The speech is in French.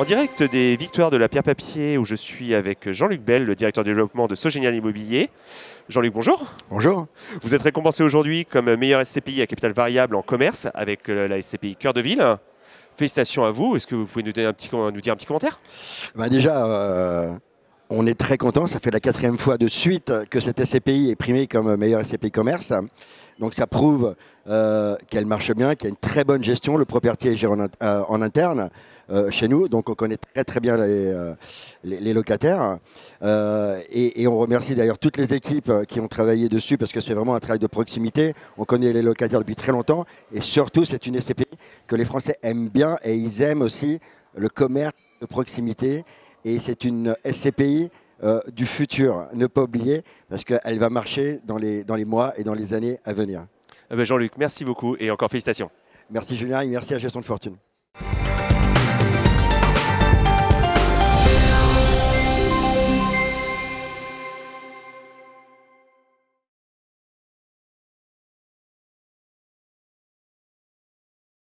En direct des victoires de la pierre papier où je suis avec Jean-Luc Bell, le directeur développement de Sogénial Immobilier. Jean-Luc, bonjour. Bonjour. Vous êtes récompensé aujourd'hui comme meilleur SCPI à capital variable en commerce avec euh, la SCPI Cœur de Ville. Félicitations à vous. Est-ce que vous pouvez nous, donner un petit, nous dire un petit commentaire bah, Déjà, euh, on est très content, ça fait la quatrième fois de suite que cette SCPI est primée comme meilleure SCPI commerce. Donc ça prouve euh, qu'elle marche bien, qu'il y a une très bonne gestion. Le propriétaire est géré euh, en, interne euh, chez nous, donc on connaît très très bien les, locataires. Et, et, on remercie d'ailleurs toutes les équipes qui ont travaillé dessus parce que c'est vraiment un travail de proximité. On connaît les locataires depuis très longtemps et surtout c'est une SCPI que les Français aiment bien et ils aiment aussi le commerce de proximité et c'est une SCPI euh, du futur, ne pas oublier, parce qu'elle va marcher dans les, dans les mois et dans les années à venir. Eh ben, Jean-Luc, merci beaucoup et encore félicitations. Merci Julien et merci à Gestion de Fortune.